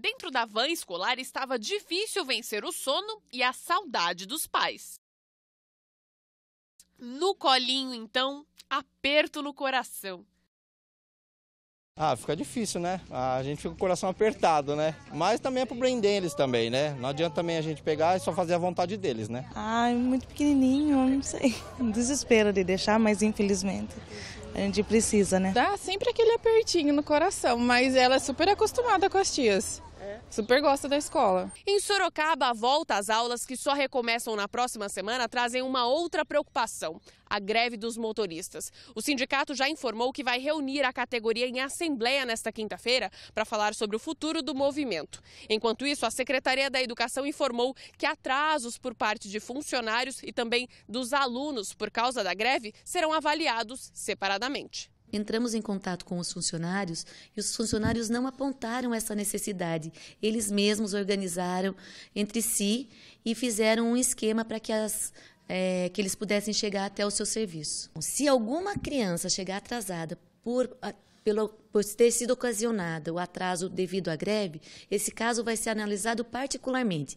Dentro da van escolar estava difícil vencer o sono e a saudade dos pais. No colinho, então, aperto no coração. Ah, fica difícil, né? A gente fica com o coração apertado, né? Mas também é pro bem deles também, né? Não adianta também a gente pegar e só fazer a vontade deles, né? Ah, é muito pequenininho, não sei. Um desespero de deixar, mas infelizmente a gente precisa, né? Dá sempre aquele apertinho no coração, mas ela é super acostumada com as tias super gosta da escola. Em Sorocaba, a volta às aulas, que só recomeçam na próxima semana, trazem uma outra preocupação: a greve dos motoristas. O sindicato já informou que vai reunir a categoria em assembleia nesta quinta-feira para falar sobre o futuro do movimento. Enquanto isso, a Secretaria da Educação informou que atrasos por parte de funcionários e também dos alunos por causa da greve serão avaliados separadamente. Entramos em contato com os funcionários e os funcionários não apontaram essa necessidade. Eles mesmos organizaram entre si e fizeram um esquema para que é, que eles pudessem chegar até o seu serviço. Se alguma criança chegar atrasada por, a, pelo, por ter sido ocasionada o atraso devido à greve, esse caso vai ser analisado particularmente.